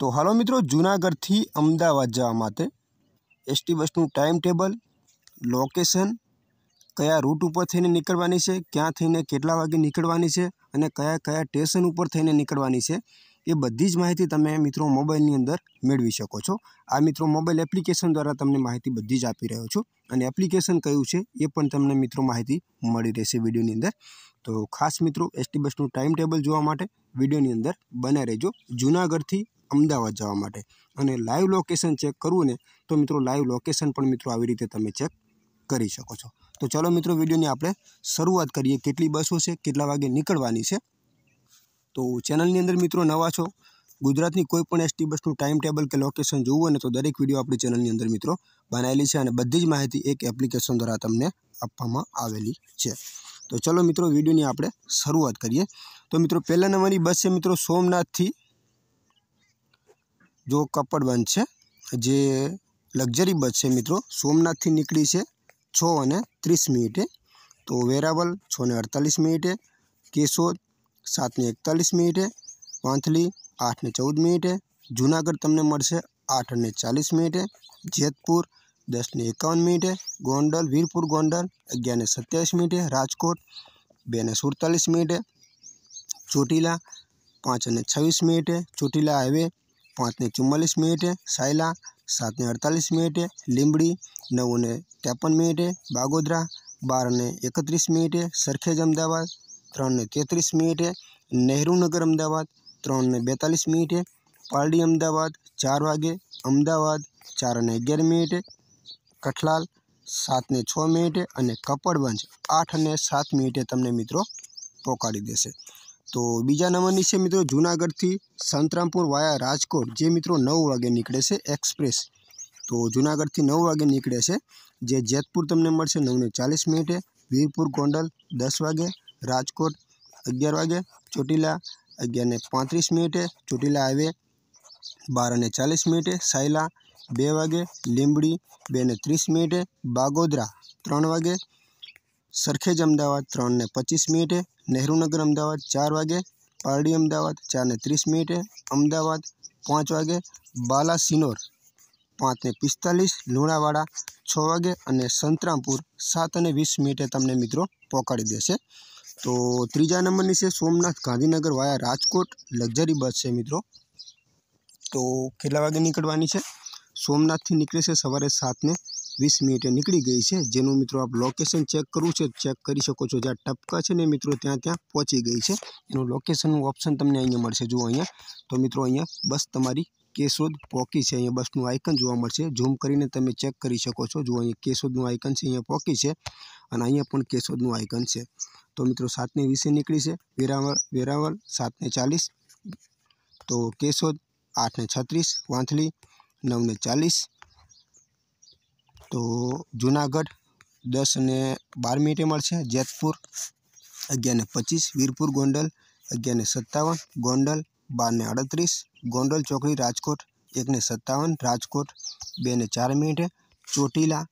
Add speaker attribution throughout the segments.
Speaker 1: તો હાલો મિત્રો જૂનાગઢ થી અમદાવાદ જવા માટે एसटी બસ નું ટાઈમ ટેબલ લોકેશન કયા રૂટ ઉપર થઈને નીકળવાની છે ક્યાં થઈને કેટલા વાગે નીકળવાની છે અને કયા કયા સ્ટેશન ઉપર થઈને નીકળવાની છે એ બધી જ માહિતી તમે મિત્રો મોબાઈલ ની અંદર મેળવી શકો છો આ મિત્રો મોબાઈલ એપ્લિકેશન દ્વારા તમને માહિતી બધી જ આપી રહ્યો છું અને એપ્લિકેશન કયું છે એ પણ તમને મિત્રો માહિતી મળી રહેશે વિડિયો ની અંદર તો ખાસ મિત્રો एसटी બસ નું ટાઈમ ટેબલ જોવા માટે વિડિયો ની અંદર બની રહેજો જૂનાગઢ થી અમદાવા જવા માટે અને લાઈવ લોકેશન ચેક કરવું ને તો મિત્રો લાઈવ લોકેશન પણ મિત્રો આવી રીતે તમે ચેક કરી શકો છો તો ચલો મિત્રો વિડિયો ની આપણે શરૂઆત કરીએ કેટલી બસો છે કેટલા વાગે નીકળવાની છે તો ચેનલ ની અંદર મિત્રો નવા છો ગુજરાત ની કોઈ પણ एसटी બસ નું ટાઈમ ટેબલ કે લોકેશન જોવું હોય ને તો દરેક વિડિયો આપણે ચેનલ ની અંદર મિત્રો બનાયેલી છે અને બધી જ માહિતી એક એપ્લિકેશન દ્વારા તમને આપવામાં આવેલી છે તો ચલો મિત્રો વિડિયો ની આપણે શરૂઆત કરીએ તો મિત્રો પહેલા નંબરની બસ છે મિત્રો સોમનાથ થી जो कपड़ बंद है जे लग्जरी बस है मित्रों सोमनाथ की निकली से छ तीस मिनिटे तो वेरावल छ ने अड़तालीस मिनिटे केशोद सात ने एकतालीस मिनिटे पांथली आठ ने चौदह मिनिटे जूनागढ़ तमने मैं आठ ने चालीस मिनिटे जेतपुर दस ने एकावन मिनिटे गोडल वीरपुर गोडल अगर ने सत्यावीस मिनिटे राजकोट बे ने सुड़तालीस मिनिटे चोटीला पाँच ने छवीस मिनिटे चोटीला हाईवे पाँच ने चुम्मास मिनट सायला सात ने अड़तालीस मिनट लींबड़ी लिंबड़ी नौ ने तेपन मिनिटे बागोदरा बार ने एकत्रीस मिनट सरखेज अमदावाद त्रन ने तेतरीस मिनिटे नेहरू नगर अमदावाद त्रन ने बेतालीस मिनिटे है अमदावाद चार वगे अमदावाद चार ने अगर मिनिटे कठलाल सात ने छ मिनिटे और कपड़वंज आठ ने सात मिनिटे तमने मित्रों पोकाड़ी देश तो बीजा नंबर से मित्रों जूनागढ़ थी संतरामपुर वाया राजकोट जे मित्रों नौ वगे निकले से एक्सप्रेस तो जूनागढ़ थी नौ वगे निकले से जे जेतपुर तमने मैं नौ ने चालीस मिनिटे वीरपुर गोडल दस वगे राजकोट अगियार वगे चोटीला अगर ने पत्रीस मिनिटे चोटीला हाईवे बार ने चालीस मिनिटे सायला बेवागे लींबड़ी बे ने तीस मिनिटे बागोदरा त्रगे सरखेज अमदावाद तरह ने पच्चीस मिनिटे नेहरू नगर अमदावाद चार वगे पारड़ी अमदावाद चार ने तीस मिनिटे अमदावाद पाँच वगे बालासिनोर पाँच ने पिस्तालीस लुणावाड़ा छे संतरामपुर सात ने वीस मिनिटे तमने मित्रों पोकाड़ी देते तो तीजा नंबर से Somnath Gandhinagar via Rajkot luxury bus है मित्रों तो के निकलवा सोमनाथ थी निकले से सवेरे सात ने वीस मिनिटे निकली गई है जेनु मित्रों आप लोकेशन चेक करूँ से चेक कर सको जहाँ टपका है मित्रों त्या त्या पोची गई है यू लोकेशन ऑप्शन तमने मैं जो अँ तो मित्रों अँ बस तरी केशोद पॉकी है अँ बस आइकन जवासे झूम कर तब चेक कर सको जो अँ केशोद आइकन से अँ पॉकी है अँ केशोद आइकन है तो मित्रों सात ने वीस निकली से वेरावल वेरावल सात ने चालीस तो केशोद आठ ने छत्स वाथली नव ने चालीस તો જુનાગઢ દસ અને બાર મિનિટે મળશે જેતપુર અગિયાર ને પચીસ વીરપુર ગોંડલ અગિયાર ને સત્તાવન ગોંડલ બાર ને અડત્રીસ ગોંડલ ચોકડી રાજકોટ એક ને સત્તાવન રાજકોટ બે ને ચાર મિનિટે ચોટીલા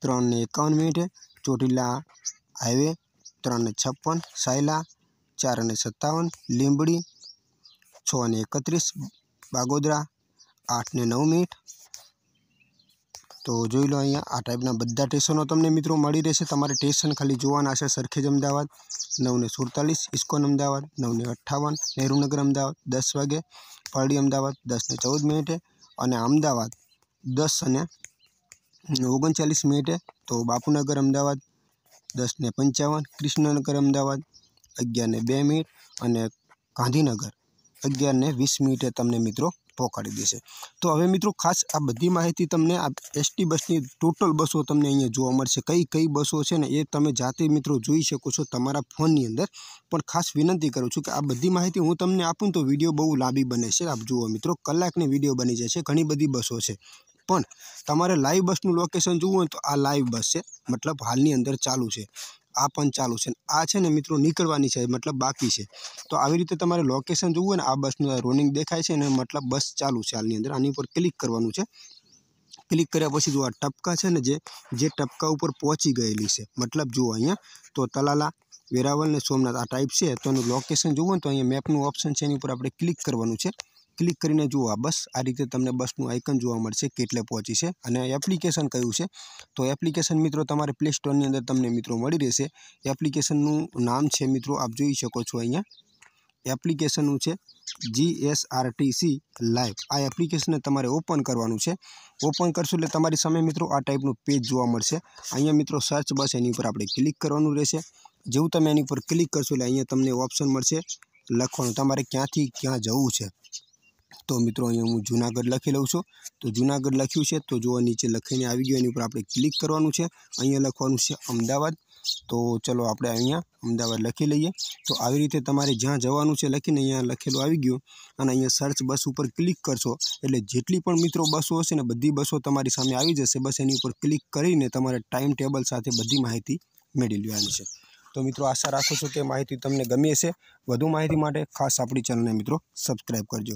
Speaker 1: ત્રણ ને એકાવન મિનિટે ચોટીલા હાઈવે ત્રણ ને છપ્પન સાયલા ચાર અને સત્તાવન લીંબડી છ અને એકત્રીસ બાગોદરા આઠ ને નવ મિનિટ તો જોઈ લો અહીંયા આ ટાઈમ ના બધા ટ્રેનસો તમને મિત્રો મળી રહેશે તમારા ટ્રેન ખાલી જોવાનું છે સરખેજ અમદાવાદ 9:47 ઇસ્કોન અમદાવાદ 9:58 મેરુનગર અમદાવાદ 10:00 ફારડી અમદાવાદ 10:14 અને અમદાવાદ 10:39 મિનિટ તો બાપુનગર અમદાવાદ 10:55 કૃષ્ણનગર અમદાવાદ 11:02 મિનિટ અને ગાંધીનગર 11:20 મિનિટ છે તમને મિત્રો કો ખરીદી છે તો હવે મિત્રો ખાસ આ બધી માહિતી તમને આ एसटी બસની ટોટલ બસો તમે અહીંયા જોવો મળશે કઈ કઈ બસો છે ને એ તમે જાતે મિત્રો જોઈ શકો છો તમારા ફોનની અંદર પણ ખાસ વિનંતી કરું છું કે આ બધી માહિતી હું તમને આપું તો વિડિયો બહુ લાંબી બને છે આપ જુઓ મિત્રો કલાકની વિડિયો બની જશે ઘણી બધી બસો છે પણ તમારા લાઈવ બસનું લોકેશન જોવું હોય તો આ લાઈવ બસ છે મતલબ હાલની અંદર ચાલુ છે આ પણ ચાલુ છે આ છે ને મિત્રો નીકળવાની છે મતલબ બાકી છે તો આવી રીતે તમારે લોકેશન જોવું હોય ને આ બસની રોનિંગ દેખાય છે ને મતલબ બસ ચાલુ છે હાલની અંદર આની ઉપર ક્લિક કરવાનું છે ક્લિક કર્યા પછી જો આ ટપકા છે ને જે જે ટપકા ઉપર પહોંચી ગઈલી છે મતલબ જો અહીંયા તો તલાલા વેરાવલ ને સોમનાથ આ ટાઇપ છે તોનું લોકેશન જોવું તો અહીંયા મેપ નું ઓપ્શન છે એની ઉપર આપણે ક્લિક કરવાનું છે क्लिक કરીને જોવા બસ આ રીતે તમને બસ નું આઇકન જોવા મળશે કેટલે પોચી છે અને એપ્લિકેશન કહ્યું છે તો એપ્લિકેશન મિત્રો તમારા પ્લે સ્ટોર ની અંદર તમને મિત્રો મળી રહેશે એ એપ્લિકેશન નું નામ છે મિત્રો આપ જોઈ શકો છો અહીંયા એ એપ્લિકેશન નું છે જીએસઆરટીસી લાઈફ આ એપ્લિકેશન તમારે ઓપન કરવાનું છે ઓપન કરશું એટલે તમારી સામે મિત્રો આ ટાઈપ નું પેજ જોવા મળશે અહીંયા મિત્રો સર્ચ બસ એની ઉપર આપણે ક્લિક કરવાનું રહેશે જેવું તમે એની ઉપર ક્લિક કરશું એટલે અહીંયા તમને ઓપ્શન મળશે લખવાનું તમારે ક્યાં થી ક્યાં જવું છે તો મિત્રો અહીંયા હું જૂનાગઢ લખી લઉં છું તો જૂનાગઢ લખ્યું છે તો જોા નીચે લખાઈને આવી ગયો એની ઉપર આપણે ક્લિક કરવાનું છે અહીંયા લખવાનું છે અમદાવાદ તો ચલો આપણે અહીંયા અમદાવાદ લખી લઈએ તો આવી રીતે તમારે જ્યાં જવાનું છે લખીને અહીંયા લખેલો આવી ગયો અને અહીંયા સર્ચ બસ ઉપર ક્લિક કરજો એટલે જેટલી પણ મિત્રો બસો હશે ને બધી બસો તમારી સામે આવી જશે બસ એની ઉપર ક્લિક કરીને તમારે ટાઈમ ટેબલ સાથે બધી માહિતી મળી એલ્યાન છે તો મિત્રો આશા રાખું છું કે માહિતી તમને ગમી હશે વધુ માહિતી માટે ખાસ આપણી ચેનલને મિત્રો સબ્સ્ક્રાઇબ કરજો